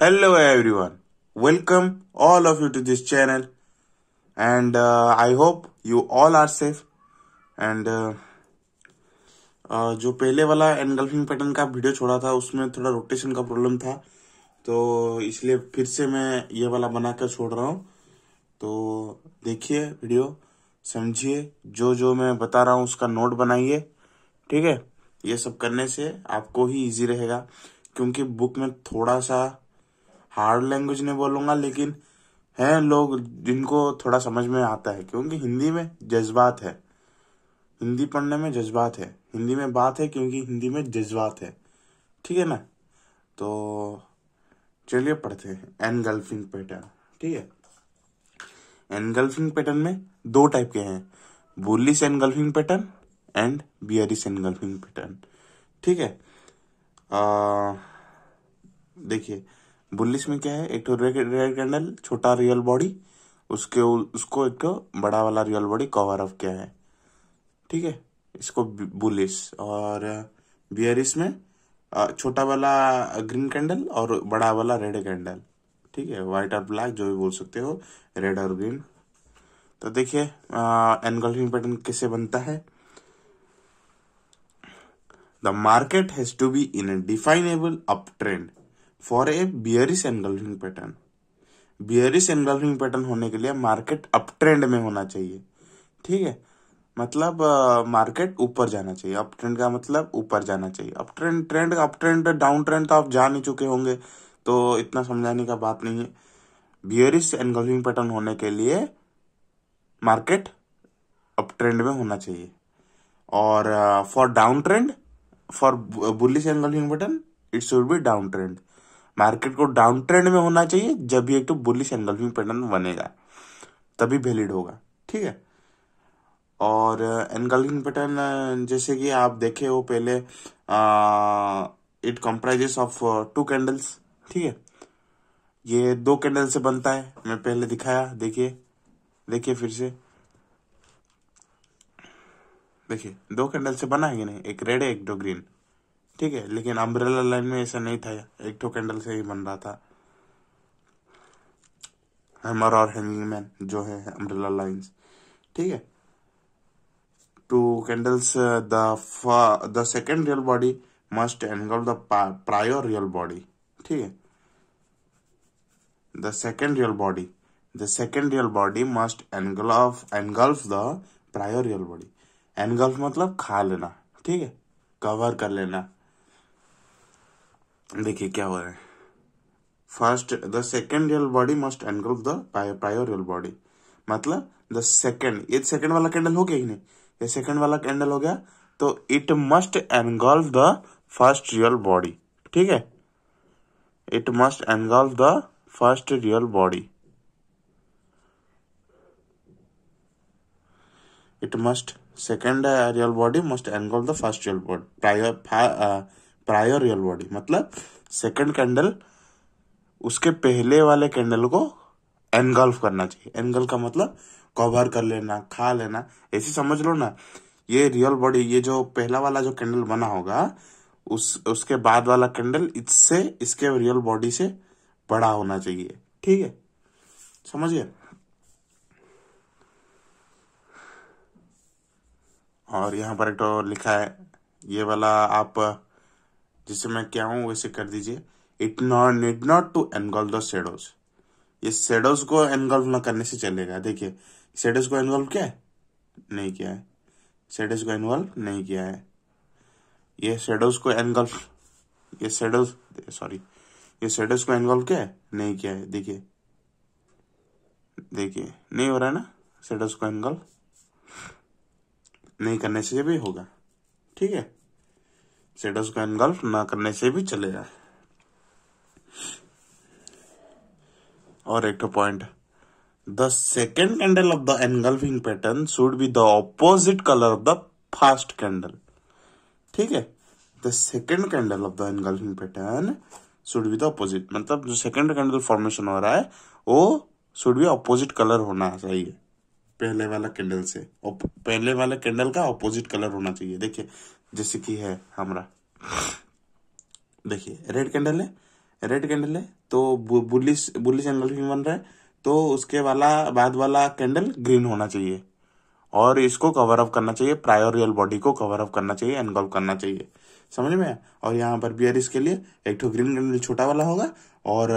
hello everyone welcome all of you to this channel and uh, i hope you all are safe and uh, uh, जो पहले वाला engulfing pattern का video छोड़ा था उसमें थोड़ा रोटेशन का प्रॉब्लम था तो इसलिए फिर से मैं ये वाला बनाकर छोड़ रहा हूँ तो देखिए वीडियो समझिए जो जो मैं बता रहा हूँ उसका नोट बनाइए ठीक है ये सब करने से आपको ही इजी रहेगा क्योंकि बुक में थोड़ा सा हार्ड लैंग्वेज नहीं बोलूंगा लेकिन है लोग जिनको थोड़ा समझ में आता है क्योंकि हिंदी में जज्बात है हिंदी पढ़ने में जज्बात है हिंदी में बात है क्योंकि हिंदी में जज्बात है ठीक है ना तो चलिए पढ़ते हैं एनगल्फिंग पैटर्न ठीक है एनगल्फिंग पैटर्न में दो टाइप के हैं bullish engulfing pattern and bearish engulfing pattern ठीक है देखिए बुलिश में क्या है एक तो रेड कैंडल छोटा रियल बॉडी उसके उसको एक तो बड़ा वाला रियल बॉडी कवर अप क्या है ठीक है इसको बुलिश और बियरिश में छोटा वाला ग्रीन कैंडल और बड़ा वाला रेड कैंडल ठीक है व्हाइट और ब्लैक जो भी बोल सकते हो रेड और ग्रीन तो देखिए एनगल्फिंग पैटर्न कैसे बनता है the market has to be in definable up trend for a bearish engulfing pattern bearish engulfing pattern होने के लिए मार्केट अप ट्रेंड में होना चाहिए ठीक है मतलब मार्केट ऊपर जाना चाहिए अप ट्रेंड का मतलब ऊपर जाना चाहिए up trend trend up trend down trend तो आप जा नहीं चुके होंगे तो इतना समझाने का बात नहीं है बियरिस एनगल्फिंग पैटर्न होने के लिए मार्केट अप ट्रेंड में होना चाहिए और for down trend for bullish engulfing pattern it should be down trend market को डाउन ट्रेंड में होना चाहिए जब ये एक तो बुलिश एनगल्फिंग पैटर्न बनेगा तभी वेलिड होगा ठीक है और एनगल्फिंग uh, पैटर्न uh, जैसे कि आप देखे हो पहले it comprises of two candles ठीक है ये दो कैंडल से बनता है मैं पहले दिखाया देखिए देखिए फिर से देखिए दो कैंडल से बना है कि नहीं एक रेड है एक दो ग्रीन ठीक है लेकिन अम्ब्रेला लाइन में ऐसा नहीं था एक तो कैंडल से ही बन रहा था हैमर और हैंगिंग मैन जो है अम्ब्रेला लाइंस ठीक है two candles the the second real body must engulf the prior real body ठीक है second real body the second real body must must of engulf the prior real body engulf मतलब खा लेना ठीक है cover कर लेना देखिए क्या हो रहा है first the second real body must engulf the prior real body मतलब द सेकेंड ये सेकेंड वाला कैंडल हो गया ही नहीं ये सेकेंड वाला कैंडल हो गया तो it must engulf the first real body ठीक है it must engulf the first real body it must second real body must engulf the first real body prior prior real body मतलब second candle उसके पहले वाले candle को engulf करना चाहिए engulf का मतलब कवर कर लेना खा लेना ऐसे समझ लो ना ये रियल बॉडी ये जो पहला वाला जो कैंडल बना होगा उस उसके बाद वाला कैंडल इससे इसके रियल बॉडी से बड़ा होना चाहिए ठीक है समझिए और यहां पर एक तो लिखा है ये वाला आप जिसे मैं क्या हूं वैसे कर दीजिए it not need not to engulf the shadows ये शेडोज को एनगोल्व ना करने से चलेगा देखिए शेडोज को एनगोल्व क्या है नहीं किया है शेडोज को एनगोल्व नहीं किया है ये शेडोज को एनगल्व ये शेडोज सॉरी ये शेडोज को एनगोल्व क्या है नहीं किया है देखिए देखिए नहीं हो रहा है ना शेडोज को एनगोल्व नहीं करने से भी होगा ठीक है शेडोज को इनगल्फ ना करने से भी चले जाए और एक point the second candle of the engulfing pattern should be the opposite colour of the first candle ठीक है the second candle of the engulfing pattern should be the opposite मतलब जो सेकेंड कैंडल फॉर्मेशन हो रहा है वो should be opposite colour होना चाहिए पहले वाला कैंडल से पहले वाला कैंडल का ऑपोजिट कलर होना चाहिए देखिए जैसे कि है हमारा देखिए रेड कैंडल है रेड कैंडल है तो बुलिस बुलिस एंगल बन रहा है तो उसके वाला बाद वाला कैंडल ग्रीन होना चाहिए और इसको कवर अप करना चाहिए प्रायर रियल बॉडी को कवर अप करना चाहिए एनगल्व करना चाहिए समझ में और यहाँ पर बियर इसके लिए एक तो ग्रीन कैंडल छोटा वाला होगा और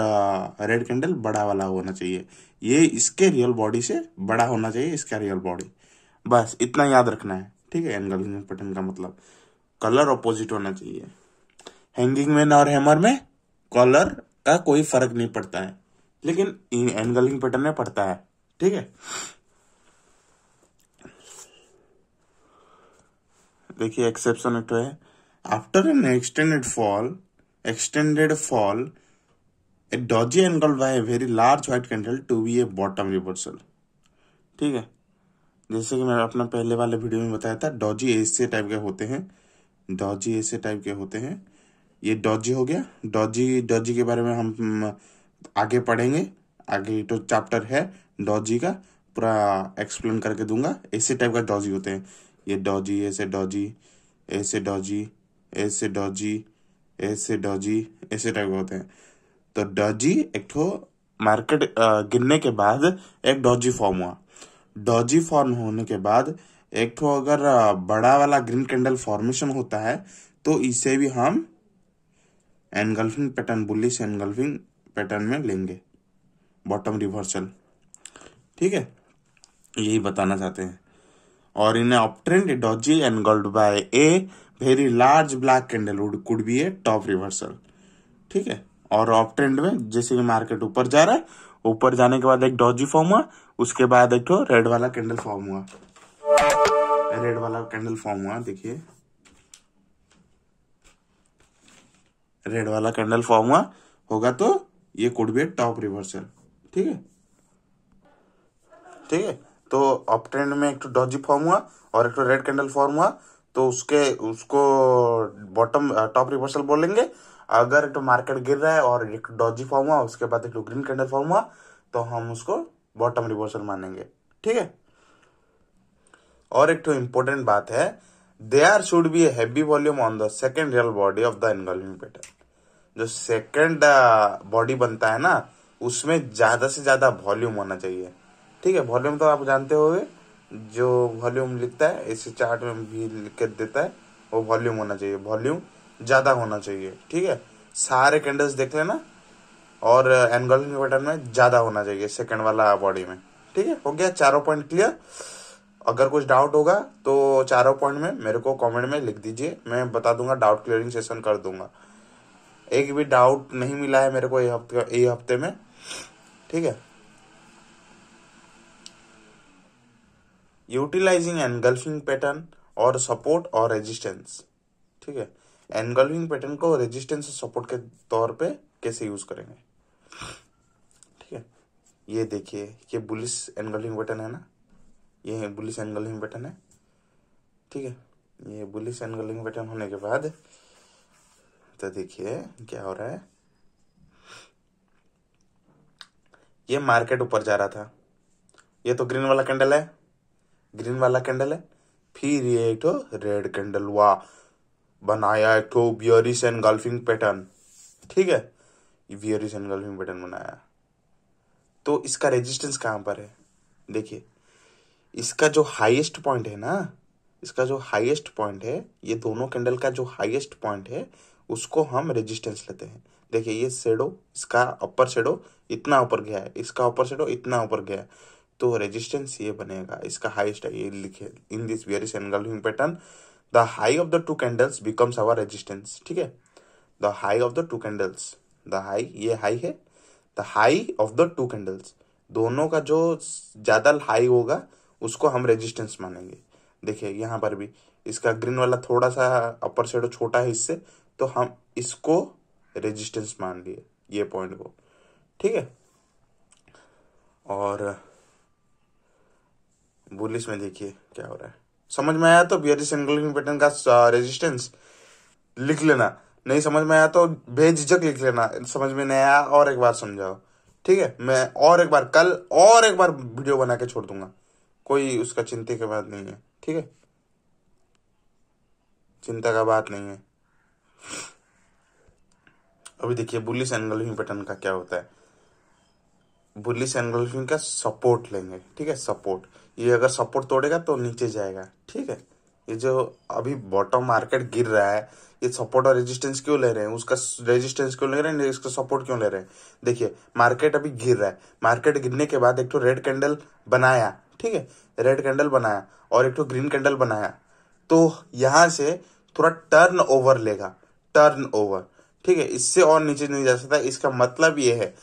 रेड कैंडल बड़ा वाला होना चाहिए ये इसके रियल बॉडी से बड़ा होना चाहिए इसका रियल बॉडी बस इतना याद रखना है ठीक है एनगल्विंग पैटर्न का मतलब कलर ऑपोजिट होना चाहिए हैंगिंग मैन और हैमर में कलर का कोई फर्क नहीं पड़ता है लेकिन एंगलिंग पैटर्न में पड़ता है ठीक है देखिए एक्सेप्शन तो है after an extended fall extended fall a doji engulfed by a very large white candle to be a bottom reversal ठीक है जैसे कि मैं अपना पहले वाले वीडियो में बताया था डॉजी एसी टाइप के होते हैं डॉजी ऐसे टाइप के होते हैं ये डॉजी हो गया डॉजी डॉजी के बारे में हम आगे पढ़ेंगे आगे तो चैप्टर है डॉजी का पूरा एक्सप्लेन करके दूंगा ऐसे टाइप का डॉजी होते हैं ये डॉजी ऐसे डॉजी ऐसे डॉजी ऐसे डॉजी ऐसे डॉजी ऐसे टाइप के होते हैं तो डॉजी एक तो मार्केट गिरने के बाद एक डॉजी फॉर्म हुआ डॉजी फॉर्म होने के बाद एक तो अगर बड़ा वाला ग्रीन कैंडल फॉर्मेशन होता है तो इसे भी हम engulfing pattern bullish engulfing pattern में लेंगे बॉटम रिवर्सल ठीक है यही बताना चाहते हैं और in uptrend doji engulfed by a very large black candle would could be a top reversal ठीक है और ऑफ में जैसे कि मार्केट ऊपर जा रहा है ऊपर जाने के बाद एक डॉजी फॉर्म हुआ उसके बाद एक रेड वाला कैंडल फॉर्म हुआ रेड वाला कैंडल फॉर्म हुआ देखिए रेड वाला कैंडल फॉर्म हुआ होगा तो ये कुड बी टॉप रिवर्सल ठीक है ठीक है तो अपट्रेंड में एक तो डॉजी फॉर्म हुआ और एक तो रेड कैंडल फॉर्म हुआ तो उसके उसको बॉटम टॉप रिवर्सल बोलेंगे अगर एक तो मार्केट गिर रहा है और एक डॉजी फॉर्म हुआ उसके बाद एक तो ग्रीन कैंडल फॉर्म हुआ तो हम उसको बॉटम रिवर्सल मानेंगे ठीक है और एक इम्पोर्टेंट तो बात है they are should be heavy volume on the second real body of the engulfing pattern जो सेकेंड बॉडी uh, बनता है ना उसमें ज्यादा से ज्यादा वॉल्यूम होना चाहिए ठीक है वॉल्यूम तो आप जानते हो जो वॉल्यूम लिखता है इसी चार्ट में भी लिख कर देता है वो वॉल्यूम होना चाहिए वॉल्यूम ज्यादा होना चाहिए ठीक है सारे कैंडल्स देख लेना और एनगोलिंग uh, पैटर्न में ज्यादा होना चाहिए सेकंड वाला बॉडी में ठीक है हो गया चारों पॉइंट क्लियर अगर कुछ डाउट होगा तो चारों पॉइंट में मेरे को कमेंट में लिख दीजिए मैं बता दूंगा डाउट क्लियरिंग सेशन कर दूंगा एक भी डाउट नहीं मिला है मेरे को ये हफ्ते हफ्ते में ठीक है यूटिलाइजिंग एनगल्फिंग पैटर्न और सपोर्ट और रेजिस्टेंस ठीक है एनगल्फिंग पैटर्न को रेजिस्टेंस और सपोर्ट के तौर पे कैसे यूज करेंगे ठीक है ये देखिए ये बुलिस एनगल्फिंग पैटर्न है ना ये है बुलिस एंगलिंग पैटर्न है ठीक है ये बुलिस एंगलिंग पैटर्न होने के बाद तो देखिए क्या हो रहा है ये मार्केट ऊपर जा रहा था ये तो ग्रीन वाला कैंडल है ग्रीन वाला कैंडल है फिर ये एक तो रेड कैंडल हुआ बनाया एक तो बियरिस एंड गल्फिंग पैटर्न ठीक है बियरिस एंड गल्फिंग पैटर्न बनाया तो इसका रेजिस्टेंस कहां पर है देखिए इसका जो हाईएस्ट पॉइंट है ना इसका जो हाईएस्ट पॉइंट है ये दोनों कैंडल का जो हाईएस्ट पॉइंट है उसको हम रेजिस्टेंस लेते हैं देखिए ये शेडो इसका अपर शेडो इतना ऊपर गया है इसका अपर शेडो इतना ऊपर गया है तो रेजिस्टेंस ये बनेगा इसका हाईएस्ट है ये लिखे in this very engulfing pattern the high of the two candles becomes our resistance ठीक है the high of the two candles the high ये हाई है the high of the two candles दोनों का जो ज़्यादा हाई होगा उसको हम रेजिस्टेंस मानेंगे देखिए यहाँ पर भी इसका ग्रीन वाला थोड़ा सा अपर शेडो छोटा है इससे तो हम इसको रेजिस्टेंस मान लिए ये पॉइंट को ठीक है और बुलिस में देखिए क्या हो रहा है समझ में आया तो बियरिस एनग्लिंग पैटर्न का रेजिस्टेंस uh, लिख लेना नहीं समझ में आया तो बेझिझक लिख लेना समझ में नहीं आया और एक बार समझाओ ठीक है मैं और एक बार कल और एक बार वीडियो बना के छोड़ दूंगा कोई उसका चिंता की बात नहीं है ठीक है चिंता का बात नहीं है अभी देखिए बुलिस एनगल्फिंग पैटर्न का क्या होता है बुलिस एनगल्फिंग का सपोर्ट लेंगे ठीक है सपोर्ट ये अगर सपोर्ट तोड़ेगा तो नीचे जाएगा ठीक है ये जो अभी बॉटम मार्केट गिर रहा है ये सपोर्ट और रेजिस्टेंस क्यों ले रहे हैं उसका रेजिस्टेंस क्यों ले रहे हैं इसका सपोर्ट क्यों ले रहे हैं देखिए मार्केट अभी गिर रहा है मार्केट गिरने के बाद एक तो रेड कैंडल बनाया ठीक है रेड कैंडल बनाया और एक तो ग्रीन कैंडल बनाया तो यहां से थोड़ा टर्न ओवर लेगा टर्न ओवर ठीक है इससे और नीचे नहीं जा सकता इसका मतलब ये है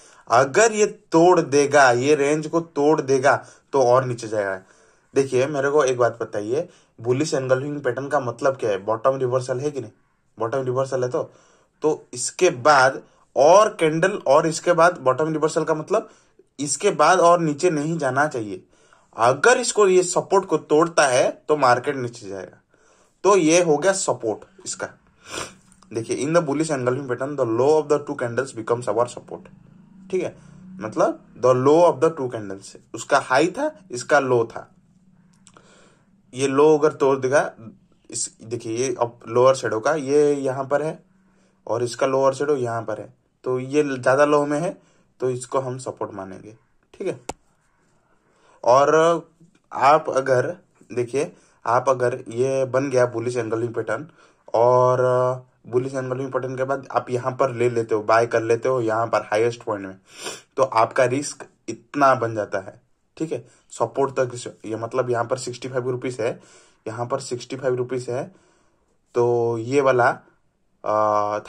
अगर ये तोड़ देगा ये रेंज को तोड़ देगा तो और नीचे जाएगा देखिए मेरे को एक बात बताइए बुलिस एंगलिंग पैटर्न का मतलब क्या है बॉटम रिवर्सल है कि नहीं बॉटम रिवर्सल है तो तो इसके बाद और कैंडल और इसके बाद बॉटम रिवर्सल का मतलब इसके बाद और नीचे नहीं जाना चाहिए अगर इसको ये सपोर्ट को तोड़ता है तो मार्केट नीचे जाएगा तो ये हो गया सपोर्ट इसका देखिए in the engulf engulfing pattern the low of the two candles becomes our support ठीक है मतलब the low of the two candles उसका हाई था इसका लो था ये लो अगर तोड़ देगा इस देखिए ये अब लोअर शेडो का ये यहाँ पर है और इसका लोअर शेडो यहाँ पर है तो ये ज़्यादा लो में है तो इसको हम सपोर्ट मानेंगे ठीक है और आप अगर देखिए आप अगर ये बन गया बुलिस एंगलिंग पैटर्न और बुलिस एंगलिंग पैटर्न के बाद आप यहाँ पर ले लेते हो बाय कर लेते हो यहाँ पर हाईएस्ट पॉइंट में तो आपका रिस्क इतना बन जाता है ठीक है सपोर्ट तक ये मतलब यहाँ पर सिक्सटी फाइव रुपीज़ है यहाँ पर सिक्सटी फाइव रुपीज़ है तो ये वाला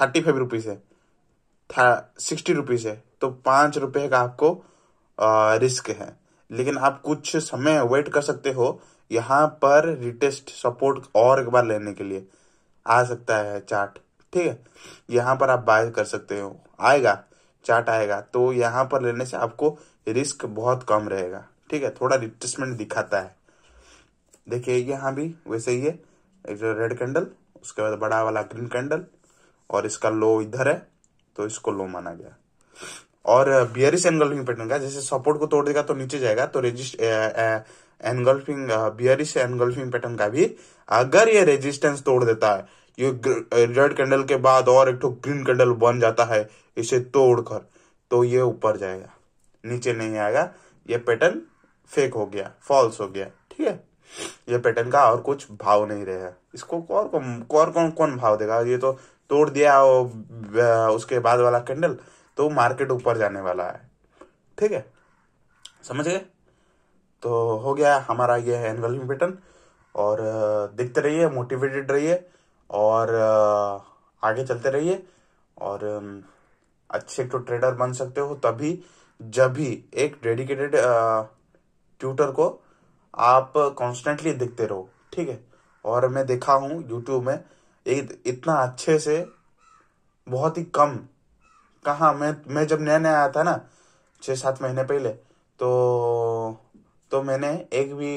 थर्टी फाइव रुपीज़ है सिक्सटी रुपीज़ है तो पांच रुपए का आपको आ, रिस्क है लेकिन आप कुछ समय वेट कर सकते हो यहाँ पर रिटेस्ट सपोर्ट और एक बार लेने के लिए आ सकता है चार्ट ठीक है यहाँ पर आप बाय कर सकते हो आएगा चार्ट आएगा तो यहाँ पर लेने से आपको रिस्क बहुत कम रहेगा ठीक है थोड़ा रिटेस्टमेंट दिखाता है देखिए यहाँ भी वैसे ही है एक जो रेड कैंडल उसके बाद बड़ा वाला ग्रीन कैंडल और इसका लो इधर है तो इसको लो माना गया और बियरिस एनगल्फिंग पैटर्न का जैसे सपोर्ट को तोड़ देगा तो नीचे जाएगा तो resist engulfing bearish engulfing pattern का भी अगर ये रेजिस्टेंस तोड़ देता है ये रेड कैंडल uh, के बाद और एक ग्रीन कैंडल बन जाता है इसे तोड़कर तो ये ऊपर जाएगा नीचे नहीं आएगा ये पैटर्न फेक हो गया फॉल्स हो गया ठीक है ये पैटर्न का और कुछ भाव नहीं रहेगा इसको और कौन कौन कौन भाव देगा ये तो तोड़ दिया उसके बाद वाला कैंडल तो मार्केट ऊपर जाने वाला है ठीक है समझ गए तो हो गया हमारा ये है एनवेलिंग पैटर्न और देखते रहिए मोटिवेटेड रहिए और आगे चलते रहिए और अच्छे एक तो ट्रेडर बन सकते हो तभी जब भी एक डेडिकेटेड ट्यूटर को आप कॉन्स्टेंटली दिखते रहो ठीक है और मैं देखा हूँ यूट्यूब में एक इतना अच्छे से बहुत ही कम कहा मैं मैं जब नया नया आया था ना छः सात महीने पहले तो तो मैंने एक भी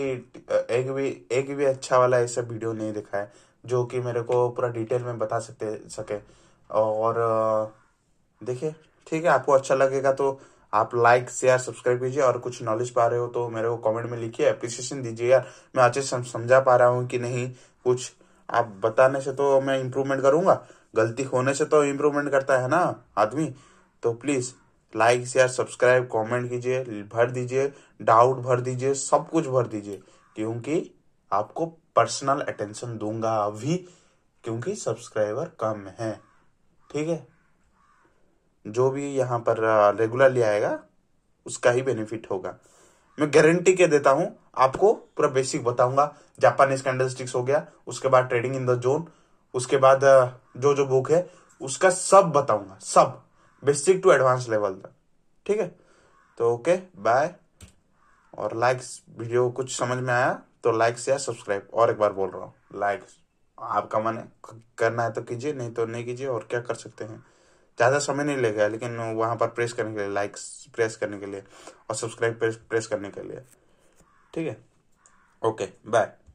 एक भी एक भी अच्छा वाला ऐसा वीडियो नहीं देखा है जो कि मेरे को पूरा डिटेल में बता सकते सके और देखिए ठीक है आपको अच्छा लगेगा तो आप लाइक शेयर सब्सक्राइब कीजिए और कुछ नॉलेज पा रहे हो तो मेरे को कमेंट में लिखिए अप्रिसिएशन दीजिए यार मैं अच्छे से समझा पा रहा हूँ कि नहीं कुछ आप बताने से तो मैं इम्प्रूवमेंट करूंगा गलती होने से तो इम्प्रूवमेंट करता है ना आदमी तो please like share subscribe comment कीजिए भर दीजिए डाउट भर दीजिए सब कुछ भर दीजिए क्योंकि आपको पर्सनल अटेंशन दूंगा अभी क्योंकि सब्सक्राइबर कम है ठीक है जो भी यहाँ पर रेगुलरली आएगा उसका ही बेनिफिट होगा मैं गारंटी के देता हूं आपको पूरा बेसिक बताऊंगा जापानीज स्टिक्स हो गया उसके बाद ट्रेडिंग इन द जोन उसके बाद जो जो बुक है उसका सब बताऊंगा सब बेसिक टू एडवांस लेवल तक ठीक है तो ओके बाय और लाइक्स वीडियो कुछ समझ में आया तो लाइक्स या सब्सक्राइब और एक बार बोल रहा हूँ लाइक्स आपका मन है करना है तो कीजिए नहीं तो नहीं कीजिए और क्या कर सकते हैं ज़्यादा समय नहीं लगेगा लेकिन वहाँ पर प्रेस करने के लिए लाइक्स प्रेस करने के लिए और सब्सक्राइब प्रेस, प्रेस करने के लिए ठीक है ओके बाय